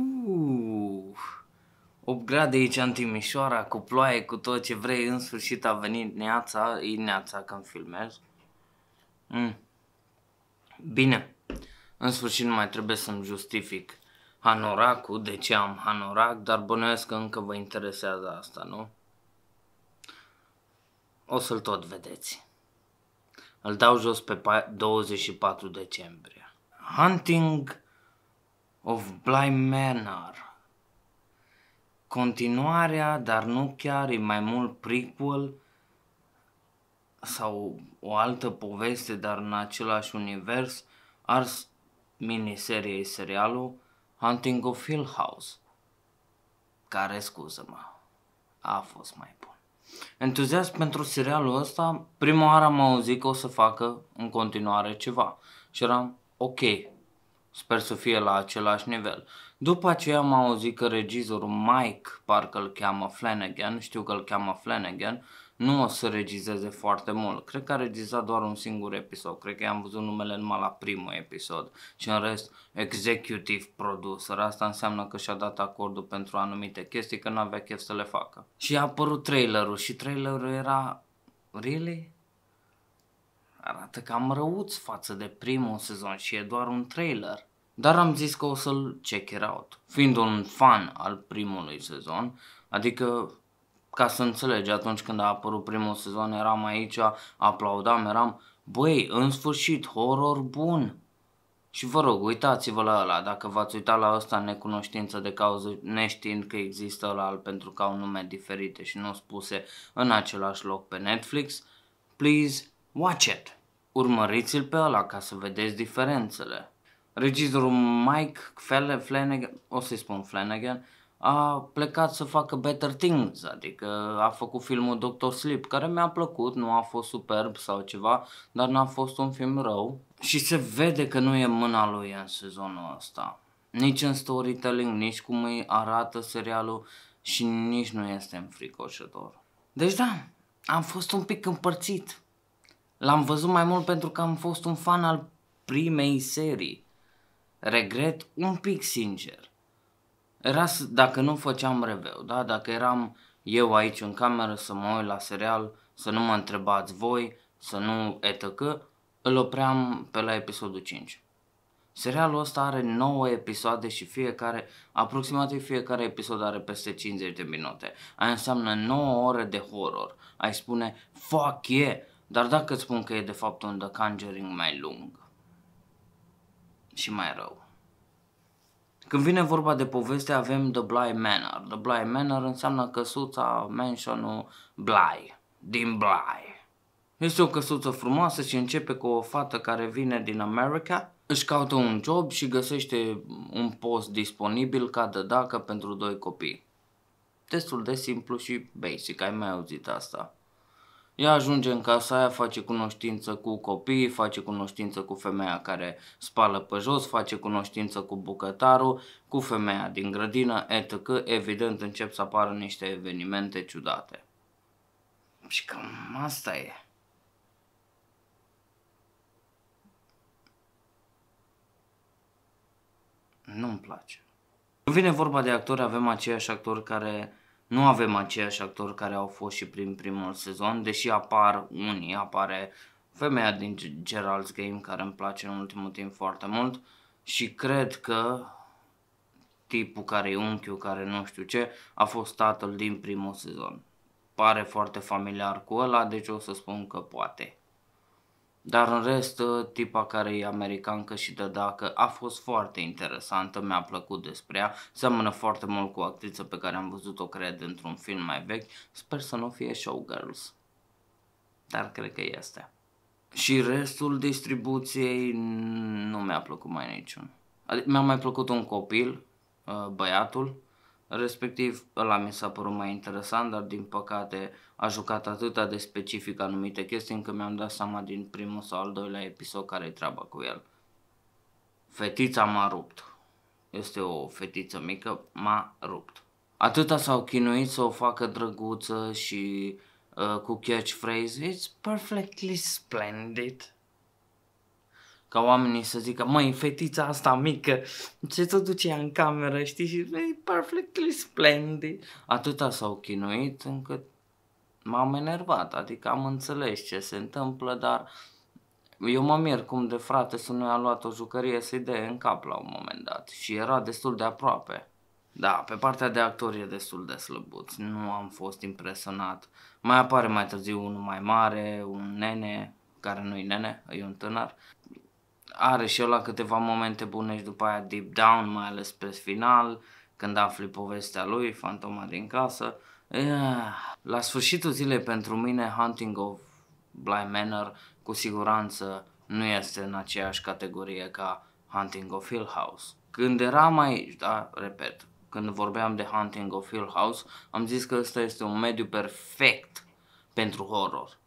Puh, 8 grade aici în Timișoara, cu ploaie, cu tot ce vrei, în sfârșit a venit neața, e neața când filmez. Mm. Bine, în sfârșit nu mai trebuie să-mi justific hanoracul, de ce am hanorac, dar bănuiesc că încă vă interesează asta, nu? O să-l tot vedeți. Îl dau jos pe 24 decembrie. Hunting of Bly Manor. Continuarea, dar nu chiar, e mai mult prequel sau o altă poveste, dar în același univers, ars miniserie serialul Hunting of Hill House, care, scuză-mă, a fost mai bun. Entuziasm pentru serialul ăsta, prima oară am auzit că o să facă în continuare ceva și eram ok, Sper să fie la același nivel. După aceea am auzit că regizorul Mike, parcă îl cheamă Flanagan, știu că îl cheamă Flanagan, nu o să regizeze foarte mult. Cred că a regizat doar un singur episod. Cred că i-am văzut numele numai la primul episod. Și în rest, executive producer. Asta înseamnă că și-a dat acordul pentru anumite chestii, că nu avea chef să le facă. Și a apărut trailerul și trailerul era... Really? Arată cam răuț față de primul sezon și e doar un trailer. Dar am zis că o să-l check it out. Fiind un fan al primului sezon, adică ca să înțelegi, atunci când a apărut primul sezon eram aici, aplaudam, eram, băi, în sfârșit, horror bun. Și vă rog, uitați-vă la ăla, dacă v-ați uitat la ăsta în necunoștință de cauză, neștiind că există ăla pentru că au nume diferite și nu spuse în același loc pe Netflix, please Watch it! Urmăriți-l pe ăla ca să vedeți diferențele. Regizorul Mike Flanagan, o să-i spun Flanagan, a plecat să facă Better Things, adică a făcut filmul Doctor Sleep, care mi-a plăcut, nu a fost superb sau ceva, dar n-a fost un film rău. Și se vede că nu e mâna lui în sezonul ăsta. Nici în storytelling, nici cum îi arată serialul și nici nu este înfricoșător. Deci da, am fost un pic împărțit. L-am văzut mai mult pentru că am fost un fan al primei serii. Regret un pic sincer. Era să, dacă nu făceam reveu, da? dacă eram eu aici în cameră să mă uit la serial, să nu mă întrebați voi, să nu etăcă, îl opream pe la episodul 5. Serialul ăsta are 9 episoade și fiecare, aproximativ fiecare episod are peste 50 de minute. Aia înseamnă 9 ore de horror. Ai spune, fuck yeah, dar dacă îți spun că e de fapt un The Conjuring mai lung și mai rău. Când vine vorba de poveste avem The Bly Manor. The Bly Manor înseamnă căsuța, mansionul Bly, din Bly. Este o căsuță frumoasă și începe cu o fată care vine din America, își caută un job și găsește un post disponibil ca de dacă pentru doi copii. Destul de simplu și basic, ai mai auzit asta. Ea ajunge în casa aia, face cunoștință cu copiii, face cunoștință cu femeia care spală pe jos, face cunoștință cu bucătarul, cu femeia din grădină, etc. Evident încep să apară niște evenimente ciudate. Și cam asta e. Nu-mi place. Când vine vorba de actori, avem aceiași actori care nu avem aceiași actori care au fost și prin primul sezon, deși apar unii, apare femeia din Gerald's Game care îmi place în ultimul timp foarte mult și cred că tipul care e unchiul, care nu știu ce, a fost tatăl din primul sezon. Pare foarte familiar cu ăla, deci o să spun că poate. Dar în rest, tipa care e americancă și de dacă a fost foarte interesantă, mi-a plăcut despre ea, seamănă foarte mult cu o actriță pe care am văzut-o, cred, într-un film mai vechi, sper să nu fie Showgirls, dar cred că este. Și restul distribuției nu mi-a plăcut mai niciun. Adică mi-a mai plăcut un copil, uh, băiatul, Respectiv, ăla mi s-a părut mai interesant, dar din păcate a jucat atâta de specific anumite chestii încă mi-am dat seama din primul sau al doilea episod care e treaba cu el. Fetița m-a rupt. Este o fetiță mică, m-a rupt. Atâta s-au chinuit să o facă drăguță și uh, cu catchphrase, it's perfectly splendid ca oamenii să zică, măi, fetița asta mică, ce tot duce în cameră, știi, și e perfectly splendid. Atâta s-au chinuit încât m-am enervat, adică am înțeles ce se întâmplă, dar eu mă mir cum de frate să nu i-a luat o jucărie să-i în cap la un moment dat și era destul de aproape. Da, pe partea de actori e destul de slăbuț, nu am fost impresionat. Mai apare mai târziu unul mai mare, un nene, care nu-i nene, e un tânăr are și la câteva momente bune și după aia deep down, mai ales pe final, când afli povestea lui, fantoma din casă. La sfârșitul zilei pentru mine Hunting of Bly Manor cu siguranță nu este în aceeași categorie ca Hunting of Hill House. Când era mai, da, repet, când vorbeam de Hunting of Hill House, am zis că ăsta este un mediu perfect pentru horror.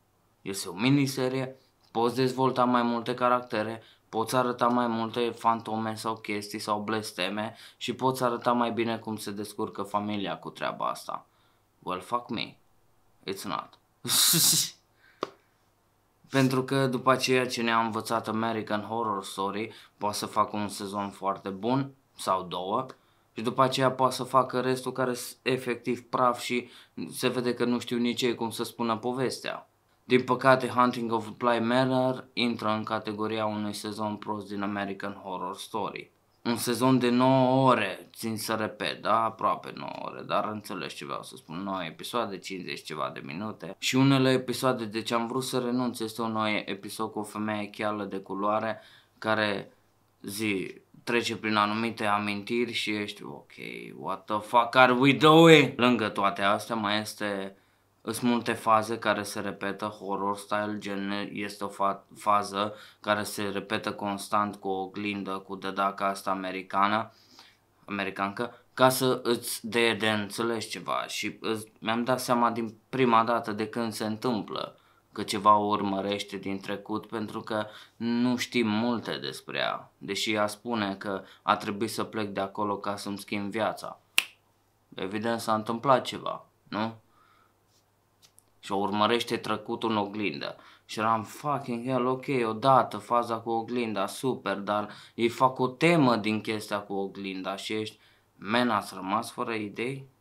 Este o miniserie, poți dezvolta mai multe caractere, Poți arăta mai multe fantome sau chestii sau blesteme și poți arăta mai bine cum se descurcă familia cu treaba asta. Well, fuck me. It's not. Pentru că după aceea ce ne-a învățat American Horror Story poate să facă un sezon foarte bun sau două și după aceea poate să facă restul care efectiv praf și se vede că nu știu nici ei cum să spună povestea. Din păcate, Hunting of Bly Manor intră în categoria unui sezon prost din American Horror Story. Un sezon de 9 ore, țin să repet, da, aproape 9 ore, dar înțelegi ce vreau să spun, 9 episoade, 50 ceva de minute și unele episoade, deci am vrut să renunț, este un nou episod cu o femeie cheală de culoare care zi trece prin anumite amintiri și ești ok, what the fuck are we doing? Lângă toate astea mai este sunt multe faze care se repetă, horror style gen este o fa- fază care se repetă constant cu o oglindă, cu dădaca asta americană, americancă, ca să îți dea de înțeles ceva și îți, mi-am dat seama din prima dată de când se întâmplă că ceva o urmărește din trecut pentru că nu știm multe despre ea, deși ea spune că a trebuit să plec de acolo ca să-mi schimb viața. Evident s-a întâmplat ceva, nu? și o urmărește trecutul în oglindă. Și eram fucking hell, ok, odată faza cu oglinda, super, dar îi fac o temă din chestia cu oglinda și ești, men, ați rămas fără idei?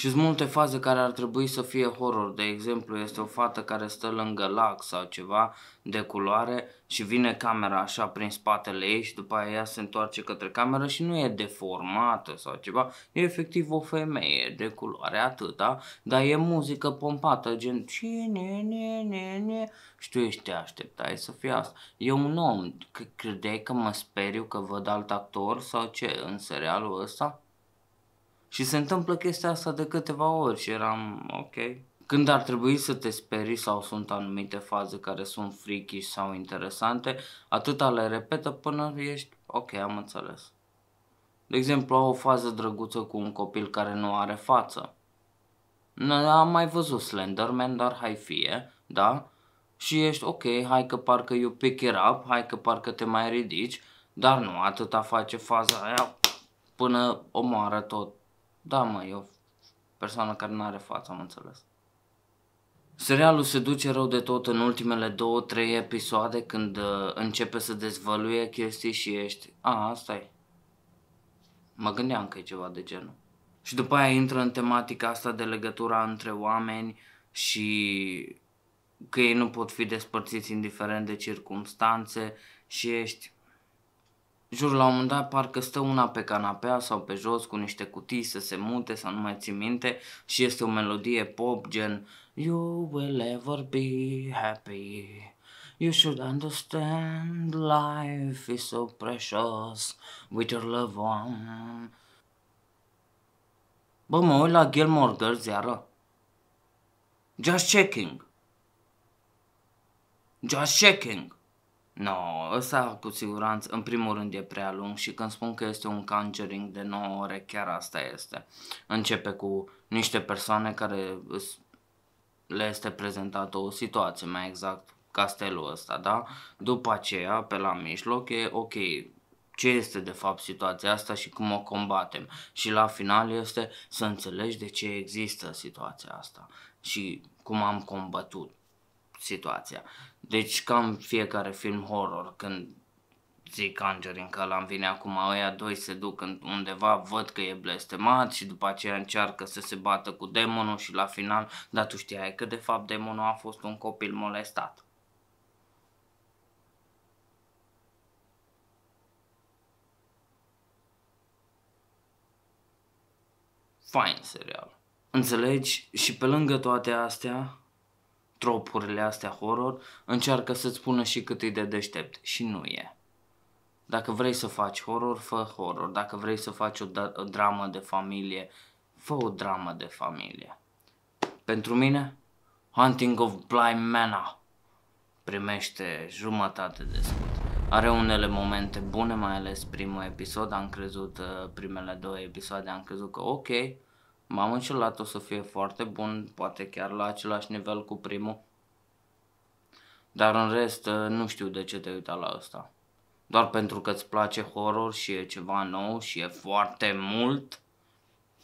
Și sunt multe faze care ar trebui să fie horror, de exemplu este o fată care stă lângă lac sau ceva de culoare și vine camera așa prin spatele ei și după aia ea se întoarce către cameră și nu e deformată sau ceva, e efectiv o femeie de culoare atâta, da? dar e muzică pompată, gen cine, ne, ne, ne, și tu ești te așteptai să fie asta. E un om, credeai că mă speriu că văd alt actor sau ce în serialul ăsta? Și se întâmplă chestia asta de câteva ori și eram ok. Când ar trebui să te sperii sau sunt anumite faze care sunt freaky sau interesante, atâta le repetă până ești ok, am înțeles. De exemplu, au o fază drăguță cu un copil care nu are față. Am mai văzut Slenderman, dar hai fie, da? Și ești ok, hai că parcă eu pick it up, hai că parcă te mai ridici, dar nu, atâta face faza aia până omoară tot da, mă, e o persoană care nu are față, am înțeles. Serialul se duce rău de tot în ultimele două, trei episoade când uh, începe să dezvăluie chestii și ești... A, asta e. Mă gândeam că e ceva de genul. Și după aia intră în tematica asta de legătura între oameni și că ei nu pot fi despărțiți indiferent de circunstanțe și ești... Jur, la un moment dat parcă stă una pe canapea sau pe jos cu niște cutii să se mute, să nu mai țin minte și este o melodie pop gen You will ever be happy You should understand life is so precious with your loved one Bă, mă uit la Gilmore Girls iară Just checking Just checking No, ăsta cu siguranță, în primul rând e prea lung și când spun că este un conjuring de 9 ore, chiar asta este. Începe cu niște persoane care le este prezentată o situație, mai exact castelul ăsta, da? După aceea, pe la mijloc, e ok, ce este de fapt situația asta și cum o combatem. Și la final este să înțelegi de ce există situația asta și cum am combătut situația. Deci cam fiecare film horror, când zic Conjuring că l-am vine acum, ăia doi se duc undeva, văd că e blestemat și după aceea încearcă să se bată cu demonul și la final, dar tu știai că de fapt demonul a fost un copil molestat. Fain serial. Înțelegi? Și pe lângă toate astea, tropurile astea horror, încearcă să-ți spună și cât e de deștept și nu e. Dacă vrei să faci horror, fă horror. Dacă vrei să faci o, da- o dramă de familie, fă o dramă de familie. Pentru mine, Hunting of Blind Manor primește jumătate de scut. Are unele momente bune, mai ales primul episod, am crezut, uh, primele două episoade, am crezut că ok, M-am înșelat, o să fie foarte bun, poate chiar la același nivel cu primul. Dar în rest, ă, nu știu de ce te uita la ăsta. Doar pentru că îți place horror și e ceva nou și e foarte mult?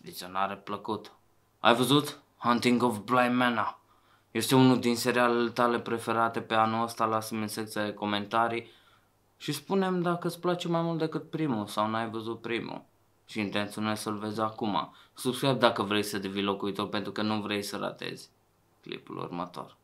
Vizionare plăcut. Ai văzut? Hunting of Bly Mana. Este unul din serialele tale preferate pe anul ăsta, lasă-mi în secția de comentarii și spunem dacă îți place mai mult decât primul sau n-ai văzut primul și intenționez să-l vezi acum. Subscribe dacă vrei să devii locuitor pentru că nu vrei să ratezi clipul următor.